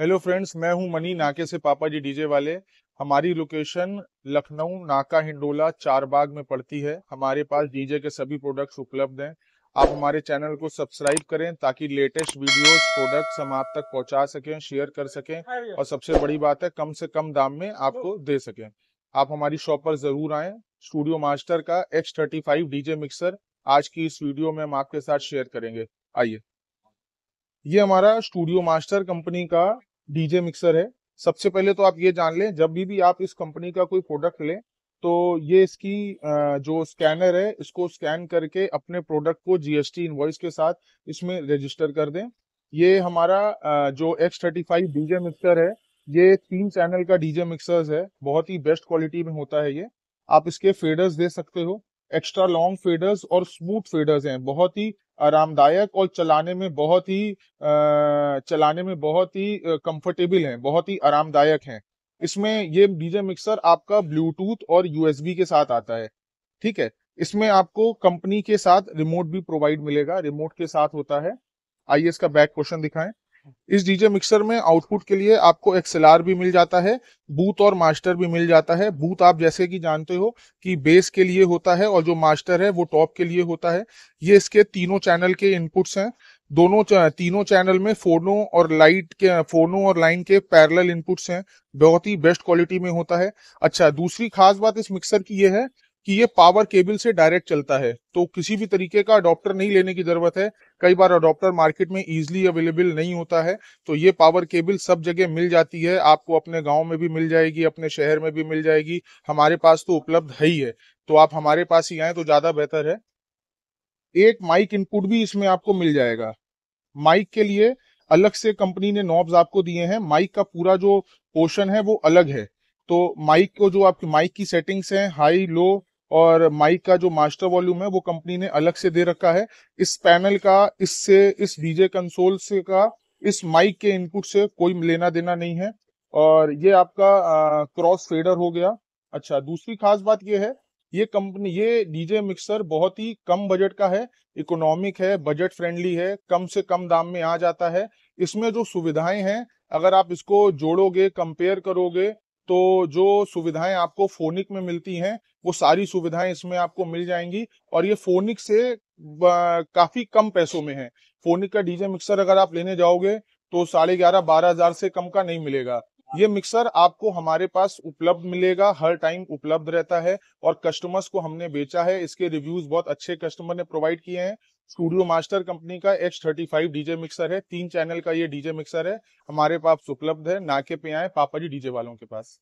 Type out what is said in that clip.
hello friends मैं हूं money नाके से पापा जी डीजे वाले हमारी लोकेशन लखनऊ नाका हिंडोला चार बाग में पड़ती है हमारे पास डीजे के सभी प्रोडक्ट्स उपलब्ध हैं आप हमारे चैनल को सब्सक्राइब करें ताकि लेटेस्ट वीडियोस प्रोडक्ट्स हम आप तक पहुंचा सकें शेयर कर सकें और सबसे बड़ी बात है कम से कम दाम में आपको दे सकें आप हमारी शॉप पर जरूर आए स्टूडियो मास्टर का X thirty five DJ mixer आज की इस वीडियो में हम आपके साथ शेयर करेंगे आइए ये हमारा स्टूडियो मास्टर कंपनी का डीजे मिक्सर है सबसे पहले तो आप ये जान लें जब भी भी आप इस कंपनी का कोई प्रोडक्ट लें तो ये इसकी जो स्कैनर है इसको स्कैन करके अपने प्रोडक्ट को जीएसटी इनवॉइस के साथ इसमें रजिस्टर कर दें ये हमारा जो X thirty five DJ mixer है ये तीन चैनल का डीजे मिक्सर है बहुत ही बेस्ट क्वालिटी में होता है ये आप इसके फेडर्स दे सकते हो एक्स्ट्रा लॉन्ग फेडर्स और स्मूथ फेडर्स हैं बहुत ही आरामदायक और चलाने में बहुत ही चलाने में बहुत ही कंफर्टेबल हैं बहुत ही आरामदायक हैं इसमें ये डीजे मिक्सर आपका ब्लूटूथ और यूएसबी के साथ आता है ठीक है इसमें आपको कंपनी के साथ रिमोट भी प्रोवाइड मिलेगा रिमोट के साथ होता है आइए इसका बैक क्वेश्चन दिखाएं इस डीजे मिक्सर में आउटपुट के लिए आपको एक्सएलआर भी मिल जाता है बूथ और मास्टर भी मिल जाता है बूथ आप जैसे कि जानते हो कि बेस के लिए होता है और जो मास्टर है वो टॉप के लिए होता है ये इसके तीनों चैनल के इनपुट्स हैं दोनों तीनों चैनल में फोनो और लाइट के फोनो और लाइन के पैरेलल इनपुट्स हैं बहुत ही बेस्ट क्वालिटी में होता है अच्छा दूसरी खास बात इस मिक्सर की यह है कि ये पावर केबल से डायरेक्ट चलता है तो किसी भी तरीके का अडोप्टर नहीं लेने की जरूरत है कई बार अडोप्टर मार्केट में इजिली अवेलेबल नहीं होता है तो ये पावर केबल सब जगह मिल जाती है आपको अपने गांव में भी मिल जाएगी अपने शहर में भी मिल जाएगी हमारे पास तो उपलब्ध है ही है तो आप हमारे पास ही आए तो ज्यादा बेहतर है एक माइक इनपुट भी इसमें आपको मिल जाएगा माइक के लिए अलग से कंपनी ने नॉब्स आपको दिए हैं माइक का पूरा जो पोर्शन है वो अलग है तो माइक को जो आपकी माइक की सेटिंग्स हैं हाई लो और माइक का जो मास्टर वॉल्यूम है वो कंपनी ने अलग से दे रखा है इस पैनल का इससे इस डीजे कंसोल से का इस माइक के इनपुट से कोई लेना देना नहीं है और ये आपका क्रॉस फेडर हो गया अच्छा दूसरी खास बात ये है ये कंपनी ये डीजे मिक्सर बहुत ही कम बजट का है इकोनॉमिक है बजट फ्रेंडली है कम से कम दाम में आ जाता है इसमें जो सुविधाएं हैं अगर आप इसको जोड़ोगे कंपेयर करोगे तो जो सुविधाएं आपको फोनिक में मिलती हैं वो सारी सुविधाएं इसमें आपको मिल जाएंगी और ये फोनिक से काफी कम पैसों में है फोनिक का डीजे मिक्सर अगर आप लेने जाओगे तो साढ़े ग्यारह बारह हजार से कम का नहीं मिलेगा ये मिक्सर आपको हमारे पास उपलब्ध मिलेगा हर टाइम उपलब्ध रहता है और कस्टमर्स को हमने बेचा है इसके रिव्यूज बहुत अच्छे कस्टमर ने प्रोवाइड किए हैं स्टूडियो मास्टर कंपनी का H thirty five DJ mixer है तीन चैनल का ये डीजे मिक्सर है हमारे पास उपलब्ध है नाके पे आए पापा जी डीजे वालों के पास